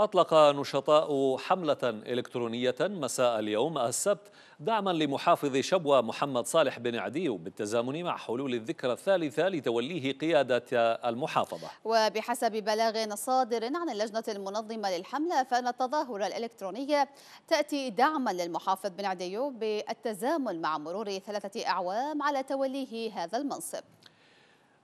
أطلق نشطاء حملة إلكترونية مساء اليوم السبت دعما لمحافظ شبوة محمد صالح بن عديو بالتزامن مع حلول الذكرى الثالثة لتوليه قيادة المحافظة وبحسب بلاغ صادر عن اللجنة المنظمة للحملة فإن التظاهرة الإلكترونية تأتي دعما للمحافظ بن عديو بالتزامن مع مرور ثلاثة أعوام على توليه هذا المنصب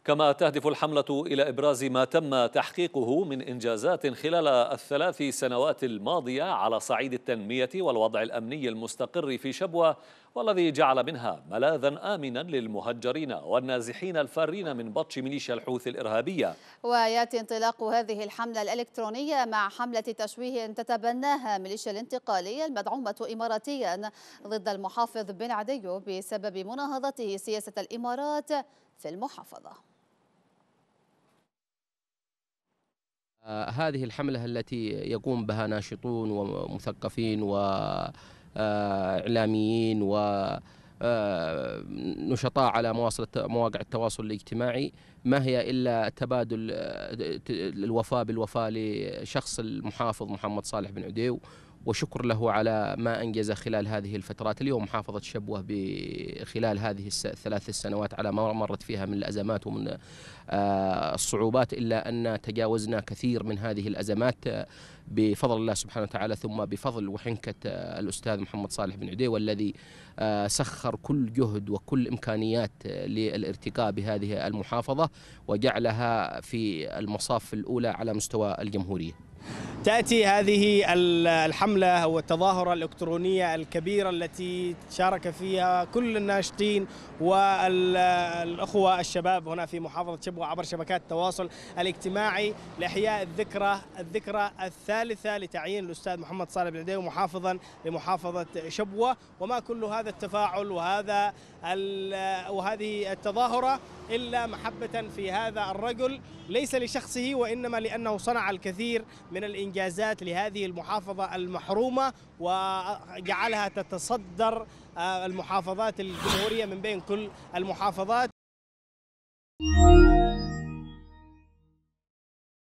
كما تهدف الحملة إلى إبراز ما تم تحقيقه من إنجازات خلال الثلاث سنوات الماضية على صعيد التنمية والوضع الأمني المستقر في شبوة والذي جعل منها ملاذا آمنا للمهجرين والنازحين الفارين من بطش ميليشيا الحوث الإرهابية ويأتي انطلاق هذه الحملة الإلكترونية مع حملة تشويه تتبناها ميليشيا الانتقالية المدعومة إماراتيا ضد المحافظ بن عدي بسبب مناهضته سياسة الإمارات في المحافظة هذه الحملة التي يقوم بها ناشطون ومثقفين وإعلاميين ونشطاء آه، على مواصلة مواقع التواصل الاجتماعي ما هي إلا تبادل آه، الوفاء بالوفاء لشخص المحافظ محمد صالح بن عديو وشكر له على ما أنجز خلال هذه الفترات اليوم محافظة شبوة خلال هذه الثلاث السنوات على ما مرت فيها من الأزمات ومن آه، الصعوبات إلا أن تجاوزنا كثير من هذه الأزمات آه، بفضل الله سبحانه وتعالى ثم بفضل وحنكة آه، الأستاذ محمد صالح بن عدي والذي سخر كل جهد وكل إمكانيات للارتقاء بهذه المحافظة وجعلها في المصاف الأولى على مستوى الجمهورية تأتي هذه الحملة أو التظاهرة الإلكترونية الكبيرة التي شارك فيها كل الناشطين والأخوة الشباب هنا في محافظة شبوة عبر شبكات التواصل الاجتماعي لإحياء الذكرى الذكرى الثالثة لتعيين الأستاذ محمد صالح بن عدي محافظا لمحافظة شبوة وما كل هذا التفاعل وهذا وهذه التظاهرة إلا محبة في هذا الرجل ليس لشخصه وإنما لأنه صنع الكثير من الإنجاز الإنجازات لهذه المحافظة المحرومة وجعلها تتصدر آه، المحافظات الجمهورية من بين كل المحافظات